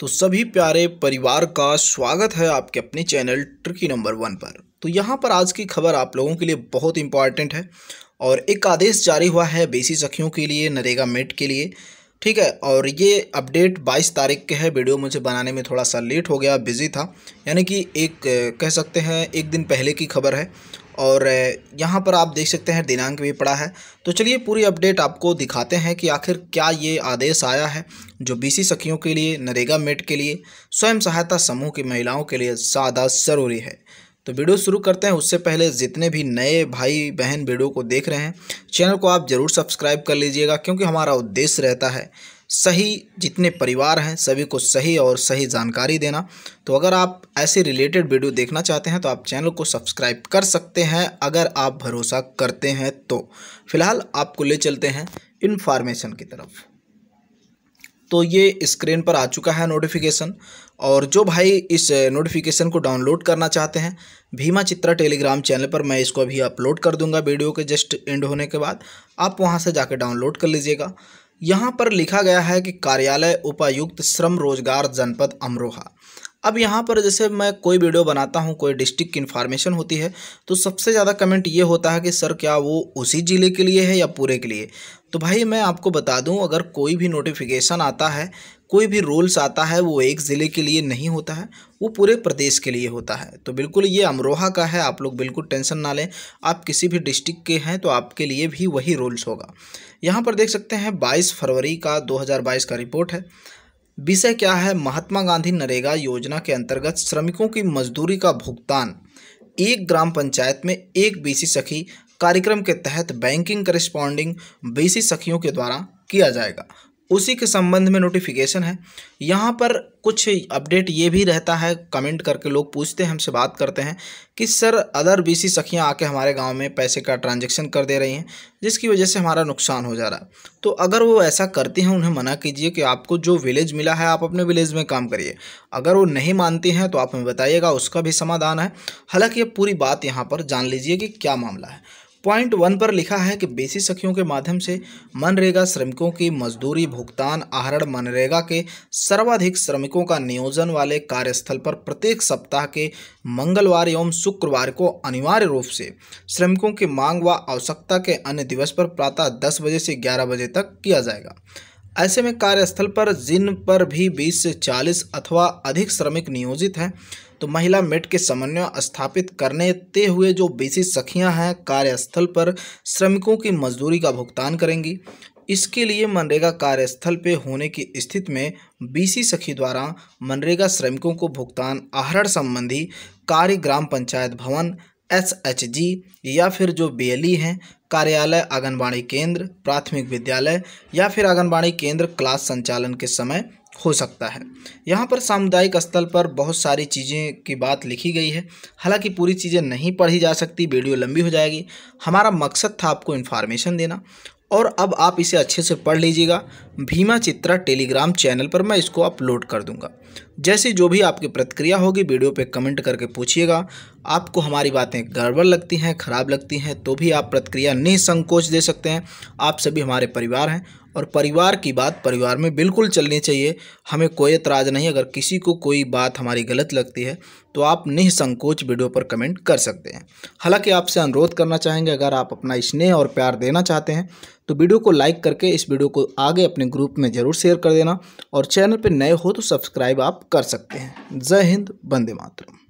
तो सभी प्यारे परिवार का स्वागत है आपके अपने चैनल ट्रिकी नंबर वन पर तो यहाँ पर आज की खबर आप लोगों के लिए बहुत इंपॉर्टेंट है और एक आदेश जारी हुआ है बेसी सखियों के लिए नरेगा मेट के लिए ठीक है और ये अपडेट 22 तारीख के है वीडियो मुझे बनाने में थोड़ा सा लेट हो गया बिज़ी था यानी कि एक कह सकते हैं एक दिन पहले की खबर है और यहाँ पर आप देख सकते हैं दिनांक भी पड़ा है तो चलिए पूरी अपडेट आपको दिखाते हैं कि आखिर क्या ये आदेश आया है जो बीसी सखियों के लिए नरेगा मेट के लिए स्वयं सहायता समूह की महिलाओं के लिए ज़्यादा ज़रूरी है तो वीडियो शुरू करते हैं उससे पहले जितने भी नए भाई बहन वीडियो को देख रहे हैं चैनल को आप ज़रूर सब्सक्राइब कर लीजिएगा क्योंकि हमारा उद्देश्य रहता है सही जितने परिवार हैं सभी को सही और सही जानकारी देना तो अगर आप ऐसे रिलेटेड वीडियो देखना चाहते हैं तो आप चैनल को सब्सक्राइब कर सकते हैं अगर आप भरोसा करते हैं तो फिलहाल आपको ले चलते हैं इन्फॉर्मेशन की तरफ तो ये स्क्रीन पर आ चुका है नोटिफिकेशन और जो भाई इस नोटिफिकेशन को डाउनलोड करना चाहते हैं भीमा चित्रा टेलीग्राम चैनल पर मैं इसको अभी अपलोड कर दूंगा वीडियो के जस्ट एंड होने के बाद आप वहां से जाकर डाउनलोड कर लीजिएगा यहाँ पर लिखा गया है कि कार्यालय उपायुक्त श्रम रोजगार जनपद अमरोहा अब यहाँ पर जैसे मैं कोई वीडियो बनाता हूँ कोई डिस्ट्रिक्ट की इन्फॉर्मेशन होती है तो सबसे ज़्यादा कमेंट ये होता है कि सर क्या वो उसी ज़िले के लिए है या पूरे के लिए तो भाई मैं आपको बता दूँ अगर कोई भी नोटिफिकेशन आता है कोई भी रूल्स आता है वो एक ज़िले के लिए नहीं होता है वो पूरे प्रदेश के लिए होता है तो बिल्कुल ये अमरोहा का है आप लोग बिल्कुल टेंशन ना लें आप किसी भी डिस्ट्रिक्ट के हैं तो आपके लिए भी वही रूल्स होगा यहाँ पर देख सकते हैं 22 फरवरी का 2022 का रिपोर्ट है विषय क्या है महात्मा गांधी नरेगा योजना के अंतर्गत श्रमिकों की मजदूरी का भुगतान एक ग्राम पंचायत में एक बीसी सखी कार्यक्रम के तहत बैंकिंग करस्पॉन्डिंग बीसी सखियों के द्वारा किया जाएगा उसी के संबंध में नोटिफिकेशन है यहाँ पर कुछ अपडेट ये भी रहता है कमेंट करके लोग पूछते हैं हमसे बात करते हैं कि सर अदर बी सी सखियाँ आके हमारे गांव में पैसे का ट्रांजैक्शन कर दे रही हैं जिसकी वजह से हमारा नुकसान हो जा रहा है तो अगर वो ऐसा करती हैं उन्हें मना कीजिए कि आपको जो विलेज मिला है आप अपने विलेज में काम करिए अगर वो नहीं मानती हैं तो आप हमें बताइएगा उसका भी समाधान है हालाँकि ये पूरी बात यहाँ पर जान लीजिए कि क्या मामला है पॉइंट वन पर लिखा है कि बेसी सखियों के माध्यम से मनरेगा श्रमिकों की मजदूरी भुगतान आहरण मनरेगा के सर्वाधिक श्रमिकों का नियोजन वाले कार्यस्थल पर प्रत्येक सप्ताह के मंगलवार एवं शुक्रवार को अनिवार्य रूप से श्रमिकों की मांग व आवश्यकता के अन्य दिवस पर प्रातः दस बजे से ग्यारह बजे तक किया जाएगा ऐसे में कार्यस्थल पर जिन पर भी बीस से चालीस अथवा अधिक श्रमिक नियोजित हैं तो महिला मेट के समन्वय स्थापित करने ते हुए जो बेसिक सखियां हैं कार्यस्थल पर श्रमिकों की मजदूरी का भुगतान करेंगी इसके लिए मनरेगा कार्यस्थल पे होने की स्थिति में बीसी सखी द्वारा मनरेगा श्रमिकों को भुगतान आहरण संबंधी कार्य ग्राम पंचायत भवन एसएचजी या फिर जो बीएलई हैं कार्यालय आंगनबाड़ी केंद्र प्राथमिक विद्यालय या फिर आंगनबाड़ी केंद्र क्लास संचालन के समय हो सकता है यहाँ पर सामुदायिक स्थल पर बहुत सारी चीज़ें की बात लिखी गई है हालांकि पूरी चीज़ें नहीं पढ़ी जा सकती वीडियो लंबी हो जाएगी हमारा मकसद था आपको इन्फॉर्मेशन देना और अब आप इसे अच्छे से पढ़ लीजिएगा भीमा चित्रा टेलीग्राम चैनल पर मैं इसको अपलोड कर दूंगा जैसे जो भी आपकी प्रतिक्रिया होगी वीडियो पे कमेंट करके पूछिएगा आपको हमारी बातें गड़बड़ लगती हैं ख़राब लगती हैं तो भी आप प्रतिक्रिया निःसंकोच दे सकते हैं आप सभी हमारे परिवार हैं और परिवार की बात परिवार में बिल्कुल चलनी चाहिए हमें कोई एतराज़ नहीं अगर किसी को कोई बात हमारी गलत लगती है तो आप निसंकोच वीडियो पर कमेंट कर सकते हैं हालांकि आपसे अनुरोध करना चाहेंगे अगर आप अपना स्नेह और प्यार देना चाहते हैं तो वीडियो को लाइक करके इस वीडियो को आगे अपने ग्रुप में ज़रूर शेयर कर देना और चैनल पर नए हो तो सब्सक्राइब आप कर सकते हैं जय हिंद बंदे मातरम